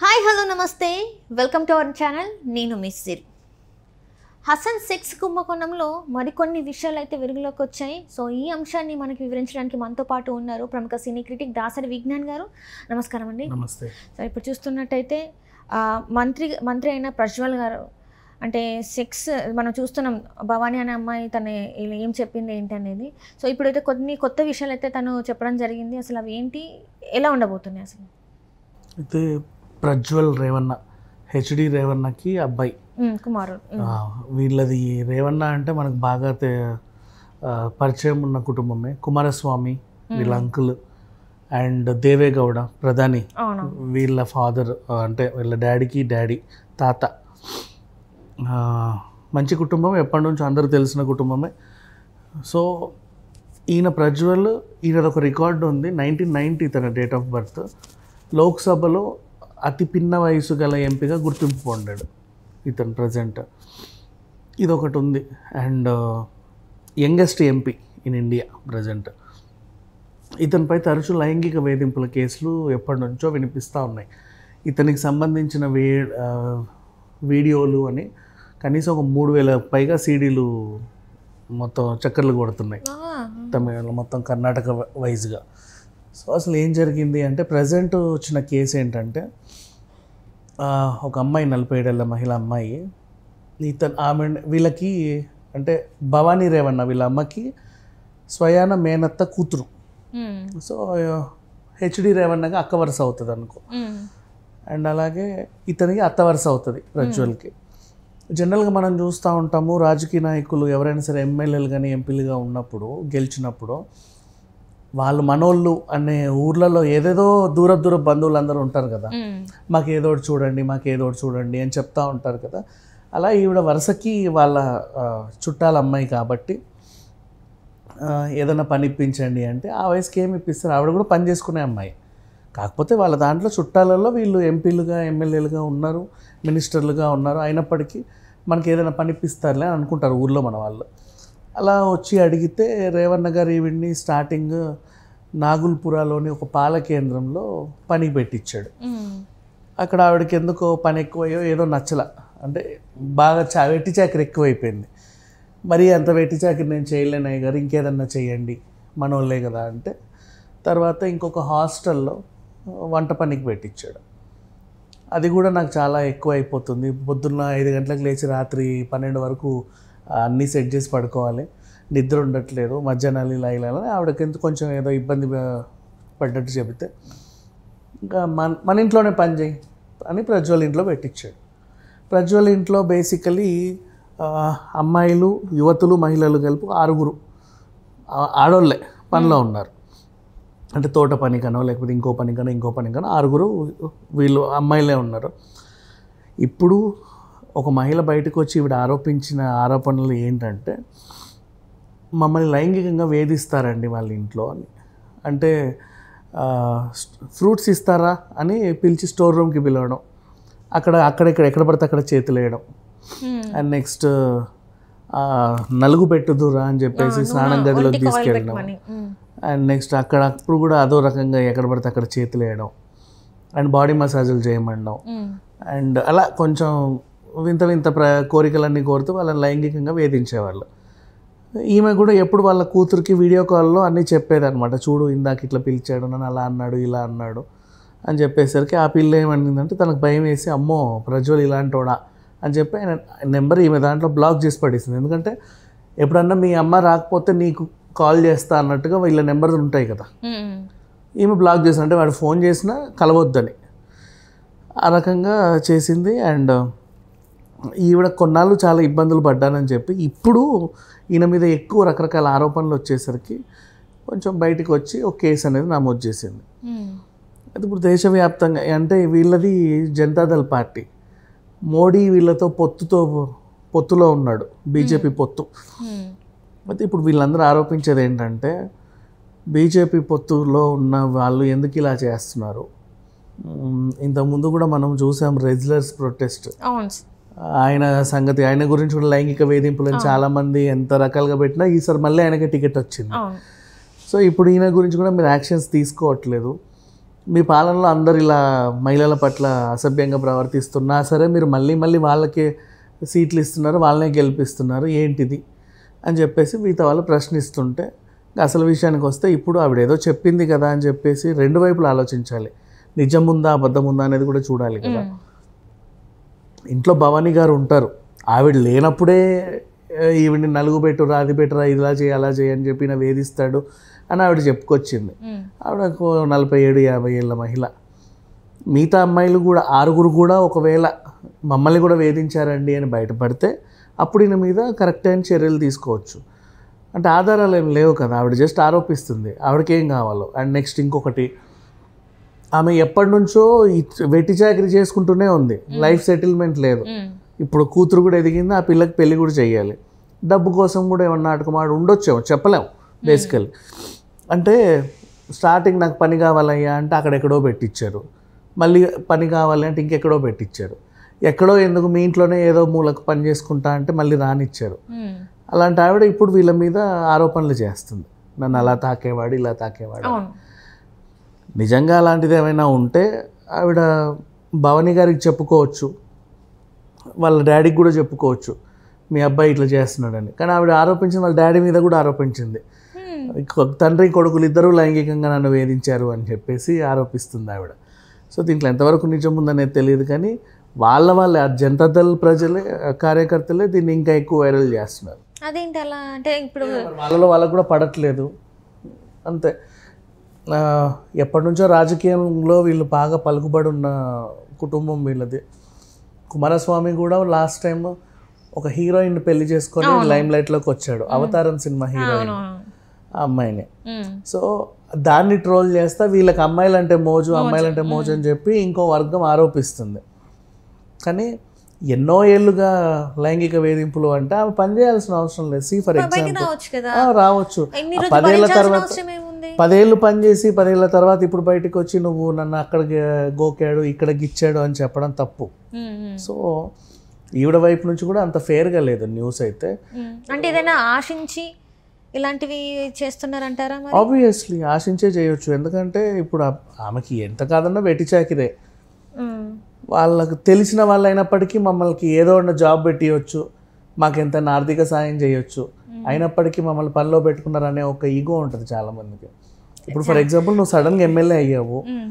Hi hello నమస్తే welcome to our channel నేను Misir Hasan sex కుంభకోణంలో మరికొన్ని విషయాలు అయితే వెలుగులోకి వచ్చాయి సో ఈ అంశాన్ని మనకి వివరించడానికి మనతో పాటు ఉన్నారు ప్రముఖ సినీ క్రిటిక్ దాసరి విజ్ఞాన్ గారు నమస్కారం అండి నమస్తే సో ఇప్పుడు చూస్తున్నట్టయితే మంత్రి మంత్రి అయిన ప్రజ్వల్ గారు అంటే సెక్స్ మనం చూస్తున్నాం భవానీ అనే అమ్మాయి తను ఏం చెప్పింది ఏంటి అనేది సో ఇప్పుడైతే కొన్ని కొత్త విషయాలు అయితే తను చెప్పడం జరిగింది అసలు అవి ఏంటి ఎలా ఉండబోతున్నాయి అసలు అయితే ప్రజ్వల్ రేవన్న హెచ్డి రేవన్నకి అబ్బాయి వీళ్ళది రేవన్న అంటే మనకు బాగా పరిచయం ఉన్న కుటుంబమే కుమారస్వామి వీళ్ళ అంకుల్ అండ్ దేవేగౌడ ప్రధాని వీళ్ళ ఫాదర్ అంటే వీళ్ళ డాడీకి డాడీ తాత మంచి కుటుంబం ఎప్పటి నుంచి అందరూ తెలిసిన కుటుంబమే సో ఈయన ప్రజ్వల్ ఈయన ఒక రికార్డు ఉంది నైన్టీన్ నైన్టీ తన డేట్ ఆఫ్ బర్త్ లోక్సభలో అతి పిన్న వయసు గల ఎంపిక గుర్తింపు పొందాడు ఇతను ప్రజెంట్ ఇదొకటి ఉంది and youngest MP in India present ఇతనిపై తరచూ లైంగిక వేధింపుల కేసులు ఎప్పటి నుంచో వినిపిస్తూ ఉన్నాయి ఇతనికి సంబంధించిన వే uh, వీడియోలు అని కనీసం ఒక మూడు వేల పైగా సీడీలు మొత్తం చక్కర్లు కొడుతున్నాయి తమిళ మొత్తం కర్ణాటక వైజ్గా సో అసలు ఏం జరిగింది అంటే ప్రజెంట్ వచ్చిన కేసు ఏంటంటే ఒక అమ్మాయి నలభై ఏడేళ్ళ మహిళ అమ్మాయి ఇతను ఆమె వీళ్ళకి అంటే భవానీ రేవన్న వీళ్ళ అమ్మకి స్వయాన మేనత్త కూతురు సో హెచ్డి రేవన్నగా అక్క వరుస అవుతుంది అనుకో అండ్ అలాగే ఇతనికి అత్త వరుస అవుతుంది రజ్వల్కి జనరల్గా మనం చూస్తూ ఉంటాము రాజకీయ నాయకులు ఎవరైనా సరే ఎమ్మెల్యేలు కానీ ఎంపీలుగా ఉన్నప్పుడు గెలిచినప్పుడు వాళ్ళు మనోళ్ళు అనే ఊర్లలో ఏదేదో దూర దూర బంధువులు అందరూ ఉంటారు కదా మాకు ఒకటి చూడండి మాకు ఏదోటి చూడండి అని చెప్తా ఉంటారు కదా అలా ఈవిడ వరుసకి వాళ్ళ చుట్టాల అమ్మాయి కాబట్టి ఏదైనా పని ఇప్పించండి అంటే ఆ వయసుకి ఏమి ఇప్పిస్తారు ఆవిడ కూడా పని చేసుకునే అమ్మాయి కాకపోతే వాళ్ళ దాంట్లో చుట్టాలలో వీళ్ళు ఎంపీలుగా ఎమ్మెల్యేలుగా ఉన్నారు మినిస్టర్లుగా ఉన్నారు అయినప్పటికీ మనకి ఏదైనా పనిపిస్తారులే అనుకుంటారు ఊర్లో మన వాళ్ళు అలా వచ్చి అడిగితే రేవన్న గారు ఈవిడ్ని స్టార్టింగ్ నాగుల్పురాలోని ఒక పాల కేంద్రంలో పనికి పెట్టించాడు అక్కడ ఆవిడకి ఎందుకో పని ఎక్కువయ్యో ఏదో నచ్చల అంటే బాగా చా వెట్టి చాకరి ఎక్కువైపోయింది మరీ అంత వెట్టి చాకరి నేను చేయలేనయ్య గారు ఇంకేదన్నా చేయండి మనోళ్ళే కదా అంటే తర్వాత ఇంకొక హాస్టల్లో వంట పనికి పెట్టించాడు అది కూడా నాకు చాలా ఎక్కువ అయిపోతుంది పొద్దున్న ఐదు గంటలకు లేచి రాత్రి పన్నెండు వరకు అన్నీ సెట్ చేసి పడుకోవాలి నిద్ర ఉండట్లేదు మధ్యాహ్నాలు ఇలా ఇలా ఆవిడకింత కొంచెం ఏదో ఇబ్బంది పడ్డట్టు చెబితే ఇంకా మన మన ఇంట్లోనే పని చేయి అని ప్రజ్వల్ ఇంట్లో పెట్టించాడు ప్రజ్వల్ ఇంట్లో బేసికలీ అమ్మాయిలు యువతులు మహిళలు కలిపి ఆరుగురు ఆడోళ్ళే పనిలో ఉన్నారు అంటే తోట పని కనో లేకపోతే ఇంకో పని కనో ఇంకో పని కనో ఆరుగురు వీళ్ళు అమ్మాయిలే ఉన్నారు ఇప్పుడు ఒక మహిళ బయటకు వచ్చి ఇవిడ ఆరోపించిన ఆరోపణలు ఏంటంటే మమ్మల్ని లైంగికంగా వేధిస్తారండి వాళ్ళ ఇంట్లో అని అంటే ఫ్రూట్స్ ఇస్తారా అని పిలిచి స్టోర్ రూమ్కి పిలవడం అక్కడ అక్కడ ఇక్కడ ఎక్కడ పడితే అక్కడ చేతులు వేయడం అండ్ నెక్స్ట్ నలుగు పెట్టుదురా అని చెప్పేసి స్నానం గదిలోకి తీసుకెళ్ళడం అండ్ నెక్స్ట్ అక్కడ అప్పుడు కూడా అదో రకంగా ఎక్కడ పడితే అక్కడ చేతులు వేయడం అండ్ బాడీ మసాజులు చేయమండం అండ్ అలా కొంచెం వింత వింత ప్ర కోరికలన్నీ కోరుతూ వాళ్ళని లైంగికంగా వేధించేవాళ్ళు ఈమె కూడా ఎప్పుడు వాళ్ళ కూతురికి వీడియో కాల్లో అన్నీ చెప్పేదనమాట చూడు ఇందాక ఇట్లా పిలిచాడు నన్ను అలా అన్నాడు ఇలా అన్నాడు అని చెప్పేసరికి ఆ పిల్ల ఏమనిందంటే తనకు భయం వేసి అమ్మో ప్రజ్వల్ ఇలాంటోడా అని చెప్పి ఆయన నెంబర్ ఈమె దాంట్లో బ్లాక్ చేసి పడేసింది ఎందుకంటే ఎప్పుడన్నా మీ అమ్మ రాకపోతే నీకు కాల్ చేస్తా అన్నట్టుగా వీళ్ళ నెంబర్ ఉంటాయి కదా ఈమె బ్లాక్ చేసిన అంటే వాడు ఫోన్ చేసినా కలవద్దని ఆ రకంగా చేసింది అండ్ ఈవిడ కొన్నాళ్ళు చాలా ఇబ్బందులు పడ్డానని చెప్పి ఇప్పుడు ఈయన మీద ఎక్కువ రకరకాల ఆరోపణలు వచ్చేసరికి కొంచెం బయటకు వచ్చి ఒక కేసు అనేది నమోదు చేసింది అది ఇప్పుడు దేశవ్యాప్తంగా అంటే వీళ్ళది జనతాదళ్ పార్టీ మోడీ వీళ్ళతో పొత్తుతో పొత్తులో ఉన్నాడు బీజేపీ పొత్తు అయితే ఇప్పుడు వీళ్ళందరూ ఆరోపించేది ఏంటంటే బీజేపీ పొత్తులో ఉన్న వాళ్ళు ఎందుకు ఇలా చేస్తున్నారు ఇంతకుముందు కూడా మనం చూసాం రెజ్యులర్స్ ప్రొటెస్ట్ ఆయన సంగతి ఆయన గురించి కూడా లైంగిక వేధింపులను చాలా మంది ఎంత రకాలుగా పెట్టినా ఈసారి మళ్ళీ ఆయనకి టికెట్ వచ్చింది సో ఇప్పుడు ఈయన గురించి కూడా మీరు యాక్షన్స్ తీసుకోవట్లేదు మీ పాలనలో అందరు ఇలా మహిళల పట్ల అసభ్యంగా ప్రవర్తిస్తున్నా సరే మీరు మళ్ళీ మళ్ళీ వాళ్ళకే సీట్లు ఇస్తున్నారు వాళ్ళనే గెలిపిస్తున్నారు ఏంటిది అని చెప్పేసి మిగతా వాళ్ళు ప్రశ్నిస్తుంటే అసలు విషయానికి వస్తే ఇప్పుడు ఆవిడ ఏదో చెప్పింది కదా అని చెప్పేసి రెండు వైపులు ఆలోచించాలి నిజం ఉందా అబద్ధం ఉందా అనేది కూడా చూడాలి కదా ఇంట్లో భవానీ గారు ఉంటారు ఆవిడ లేనప్పుడే ఈవిడ్ని నలుగు పెట్టురా అది పెట్టురా ఇలా చేయి అలా చేయి అని చెప్పి నా వేధిస్తాడు అని ఆవిడ చెప్పుకొచ్చింది ఆవిడ నలభై ఏడు యాభై ఏళ్ళ మహిళ మిగతా అమ్మాయిలు కూడా ఆరుగురు కూడా ఒకవేళ మమ్మల్ని కూడా వేధించారండి అని బయటపడితే అప్పుడు ఈయన మీద కరెక్ట్ అయిన చర్యలు తీసుకోవచ్చు అంటే ఆధారాలు ఏం లేవు కదా ఆవిడ జస్ట్ ఆరోపిస్తుంది ఆవిడకేం కావాలో అండ్ నెక్స్ట్ ఇంకొకటి ఆమె ఎప్పటి నుంచో వెట్టి చాకరీ చేసుకుంటూనే ఉంది లైఫ్ సెటిల్మెంట్ లేదు ఇప్పుడు కూతురు కూడా ఎదిగింది ఆ పిల్లకి పెళ్లి కూడా చేయాలి డబ్బు కోసం కూడా ఏమన్నా నాటకమాడు ఉండొచ్చేమో చెప్పలేము బేసికల్ అంటే స్టార్టింగ్ నాకు పని కావాలయ్యా అంటే అక్కడెక్కడో పెట్టించారు మళ్ళీ పని కావాలి అంటే ఇంకెక్కడో పెట్టించారు ఎక్కడో ఎందుకు మీ ఇంట్లోనే ఏదో మూలకు పని చేసుకుంటా అంటే మళ్ళీ రానిచ్చారు అలాంటి ఆవిడ ఇప్పుడు వీళ్ళ మీద ఆరోపణలు చేస్తుంది నన్ను అలా తాకేవాడు ఇలా తాకేవాడు నిజంగా అలాంటిది ఏమైనా ఉంటే ఆవిడ భవని గారికి చెప్పుకోవచ్చు వాళ్ళ డాడీకి కూడా చెప్పుకోవచ్చు మీ అబ్బాయి ఇట్లా చేస్తున్నాడని కానీ ఆవిడ ఆరోపించింది వాళ్ళ డాడీ మీద కూడా ఆరోపించింది hmm. తండ్రి కొడుకులు ఇద్దరూ లైంగికంగా నన్ను వేధించారు అని చెప్పేసి ఆరోపిస్తుంది ఆవిడ సో దీంట్లో ఎంతవరకు నిజం ఉందనేది తెలియదు కానీ వాళ్ళ వాళ్ళ జనతా దళ ప్రజలే కార్యకర్తలే దీన్ని ఇంకా ఎక్కువ వైరల్ చేస్తున్నారు అదేంటి అలా అంటే ఇప్పుడు వాళ్ళలో వాళ్ళకు కూడా పడట్లేదు అంతే ఎప్పటి నుంచో రాజకీయంలో వీళ్ళు బాగా పలుకుబడి ఉన్న కుటుంబం వీళ్ళది కుమారస్వామి కూడా లాస్ట్ టైం ఒక హీరోయిన్ పెళ్లి చేసుకొని లైమ్ లైట్లోకి వచ్చాడు అవతారం సినిమా హీరోయిన్ ఆ అమ్మాయిని సో దాన్ని ట్రోల్ చేస్తా వీళ్ళకి అమ్మాయిలు అంటే మోజు అమ్మాయిలు అంటే మోజు అని చెప్పి ఇంకో వర్గం ఆరోపిస్తుంది కానీ ఎన్నో ఏళ్ళుగా లైంగిక వేధింపులు అంటే ఆమె పనిచేయాల్సిన అవసరం లేదు సి ఫర్ ఎగ్జాంపుల్ రావచ్చు పదేళ్ల తర్వాత పదేళ్ళు పనిచేసి పదేళ్ళ తర్వాత ఇప్పుడు బయటకు వచ్చి నువ్వు నన్ను అక్కడ గోకాడు ఇక్కడ గిచ్చాడు అని చెప్పడం తప్పు సో ఈవిడ వైపు నుంచి కూడా అంత ఫేర్గా లేదు న్యూస్ అయితే అంటే ఏదైనా ఆశించి ఇలాంటివి చేస్తున్నారంటారా ఆబ్వియస్లీ ఆశించే చేయొచ్చు ఎందుకంటే ఇప్పుడు ఆమెకి ఎంత కాదన్నా వెటిచాకిరే వాళ్ళకు తెలిసిన వాళ్ళు అయినప్పటికీ మమ్మల్ని ఏదో ఉన్న జాబ్ పెట్టియొచ్చు ఎంత ఆర్థిక సాయం చేయొచ్చు అయినప్పటికీ మమ్మల్ని పనిలో పెట్టుకున్నారనే ఒక ఈగో ఉంటుంది చాలామందికి ఇప్పుడు ఫర్ ఎగ్జాంపుల్ నువ్వు సడన్గా ఎమ్మెల్యే అయ్యావు hmm.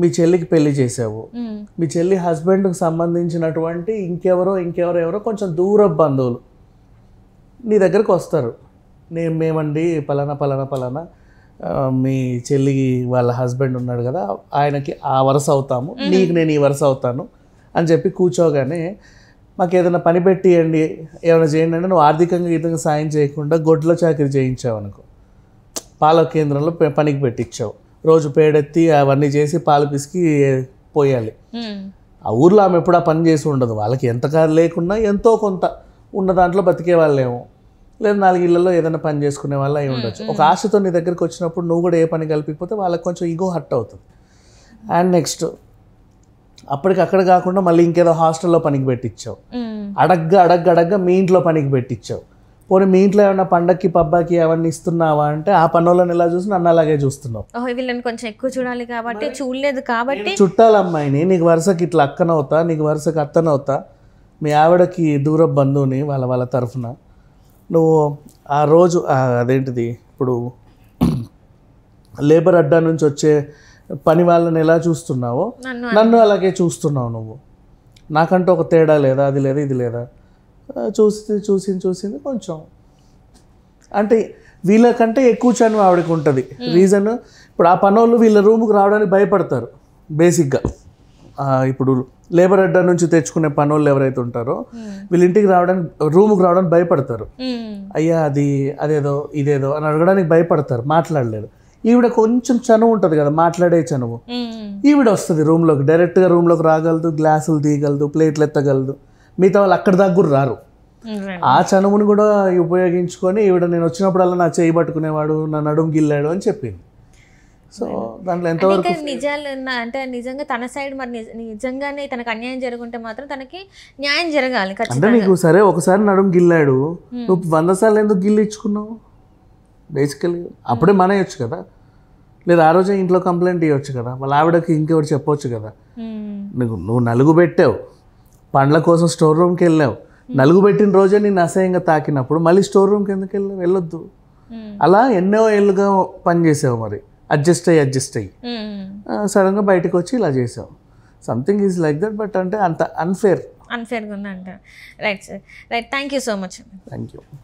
మీ చెల్లికి పెళ్లి చేసావు hmm. మీ చెల్లి హస్బెండ్కి సంబంధించినటువంటి ఇంకెవరో ఇంకెవరో ఎవరో కొంచెం దూర బంధువులు నీ దగ్గరకు వస్తారు నేను మేమండి పలానా పలానా పలానా మీ చెల్లి వాళ్ళ హస్బెండ్ ఉన్నాడు కదా ఆయనకి ఆ వరుస అవుతాము hmm. నీకు నేను ఈ వరుస అవుతాను అని చెప్పి కూర్చోగానే మాకు ఏదైనా పని పెట్టియండి ఏమైనా చేయండి అంటే నువ్వు ఆర్థికంగా ఇతనికి సాయం చేయకుండా గొడ్ల చాకరీ చేయించావు అనుకో పాల కేంద్రంలో పనికి పెట్టించావు రోజు పేడెత్తి అవన్నీ చేసి పాలు పిసికి పోయాలి ఆ ఊర్లో ఆమె ఎప్పుడు ఆ పని చేసి ఉండదు వాళ్ళకి ఎంత కాదు లేకున్నా ఎంతో కొంత ఉన్న దాంట్లో బతికే వాళ్ళేమో లేదా నాలుగిళ్లలో ఏదైనా పని చేసుకునే వాళ్ళు అయి ఉండొచ్చు ఒక ఆశతో నీ దగ్గరికి వచ్చినప్పుడు నువ్వు కూడా ఏ పని కలిపిపోతే వాళ్ళకి కొంచెం ఇగో హట్ అవుతుంది అండ్ నెక్స్ట్ అప్పటికి అక్కడ కాకుండా మళ్ళీ ఇంకేదో హాస్టల్లో పనికి పెట్టించావు అడగ్గా అడగ్గా అడగ్గా మీ ఇంట్లో పనికి పెట్టించావు పోనీ మీ ఇంట్లో ఏమన్నా పండక్కి పబ్బాకి అవన్నీ ఇస్తున్నావా అంటే ఆ పనులను ఎలా చూసి నన్ను అలాగే చూస్తున్నావు వీళ్ళని కొంచెం ఎక్కువ చూడాలి కాబట్టి చూడలేదు కాబట్టి చుట్టాలమ్మాయిని నీకు వరుసకి ఇట్లా అక్కనవుతా నీకు వరుసకి అత్తనవుతా మీ ఆవిడకి దూర బంధువుని వాళ్ళ వాళ్ళ తరఫున నువ్వు ఆ రోజు అదేంటిది ఇప్పుడు లేబర్ అడ్డా నుంచి వచ్చే పని వాళ్ళని ఎలా చూస్తున్నావో నన్ను అలాగే చూస్తున్నావు నువ్వు నాకంటూ ఒక తేడా లేదా అది లేదా ఇది లేదా చూసి చూసింది చూసింది కొంచెం అంటే వీళ్ళకంటే ఎక్కువ చనువు ఆవిడకి ఉంటుంది రీజన్ ఇప్పుడు ఆ పనోళ్ళు వీళ్ళ రూమ్కి రావడానికి భయపడతారు బేసిక్గా ఇప్పుడు లేబర్ అడ్డా నుంచి తెచ్చుకునే పనోళ్ళు ఎవరైతే ఉంటారో వీళ్ళ ఇంటికి రావడానికి రూమ్కి రావడానికి భయపడతారు అయ్యా అది అదేదో ఇదేదో అని అడగడానికి భయపడతారు మాట్లాడలేరు ఈవిడ కొంచెం చనువు ఉంటుంది కదా మాట్లాడే చనువు ఈవిడ వస్తుంది రూమ్లోకి డైరెక్ట్గా రూమ్లోకి రాగలదు గ్లాసులు తీయగలదు ప్లేట్లు ఎత్తగలదు మిగతా వాళ్ళు అక్కడ దగ్గర రారు ఆ చనువును కూడా ఉపయోగించుకొని ఈవిడ నేను వచ్చినప్పుడల్లా నా చేయి పట్టుకునేవాడు నా నడుము గిల్లాడు అని చెప్పింది సో దాంట్లో ఎంతవరకు నిజాలు అంటే నిజంగా తన సైడ్ మరి నిజంగానే తనకు అన్యాయం జరుగుంటే మాత్రం తనకి న్యాయం జరగాలి అంటే నీకు సరే ఒకసారి నడుము గిల్లాడు నువ్వు వంద సార్లు ఎందుకు గిల్లు ఇచ్చుకున్నావు బేసికలీ అప్పుడే మానేయొచ్చు కదా లేదా ఆ రోజే ఇంట్లో కంప్లైంట్ ఇవ్వచ్చు కదా వాళ్ళ ఆవిడకి ఇంకెవరు చెప్పొచ్చు కదా నువ్వు నలుగు పెట్టావు పండ్ల కోసం స్టోర్ రూమ్కి వెళ్ళావు నలుగు పెట్టిన రోజే నేను అసహ్యంగా తాకినప్పుడు మళ్ళీ స్టోర్ రూమ్కి ఎందుకు వెళ్ళావు వెళ్ళొద్దు అలా ఎన్నో ఏళ్ళుగా పనిచేసావు మరి అడ్జస్ట్ అయ్యి అడ్జస్ట్ అయ్యి సడన్గా బయటకు వచ్చి ఇలా చేసావు something is like that but అంటే అంత అన్ఫేర్ అన్ఫేర్గా ఉందంట right sir right thank you so much thank you